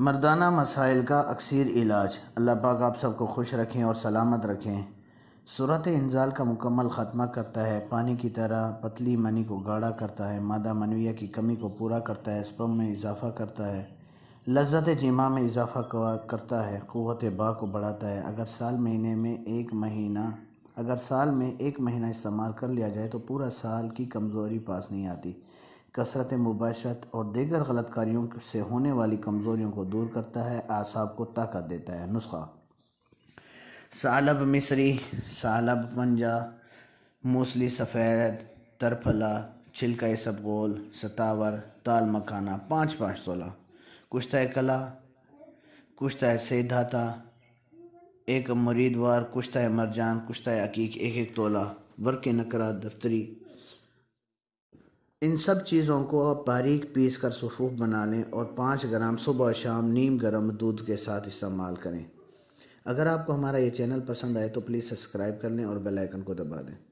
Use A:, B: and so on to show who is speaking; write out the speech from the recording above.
A: मर्दाना मसाइल का अक्सर इलाज अल्लाह पाक आप सबको खुश रखें और सलामत रखें सूरत इंजाल का मुकम्मल ख़त्मा करता है पानी की तरह पतली मनी को गाढ़ा करता है मादा मनविया की कमी को पूरा करता है स्पम में इजाफ़ा करता है लज्जत जिमा में इजाफ़ा करता है क़वत बा को बढ़ाता है अगर साल महीने में एक महीना अगर साल में एक महीना इस्तेमाल कर लिया जाए तो पूरा साल की कमज़ोरी पास नहीं आती कसरत मुबाशत और दीगर गलत कारियों से होने वाली कमज़ोरियों को दूर करता है आसाब को ताकत देता है नुस्खा सालब मिसरी सालब पंजा मूसली सफ़ेद तरफला छिलका सबगोल सतावर ताल मखाना पाँच पाँच तोला कुश्त कला कुश्त सेधाता एक मुरीदवार कुश्ता मरजान कुश्त अकीक एक एक तोला वर्क नकरा दफ्तरी इन सब चीज़ों को आप बारीक पीस कर सफूफ बना लें और पाँच ग्राम सुबह और शाम नीम गर्म दूध के साथ इस्तेमाल करें अगर आपको हमारा ये चैनल पसंद आए तो प्लीज़ सब्सक्राइब कर लें और बेल आइकन को दबा दें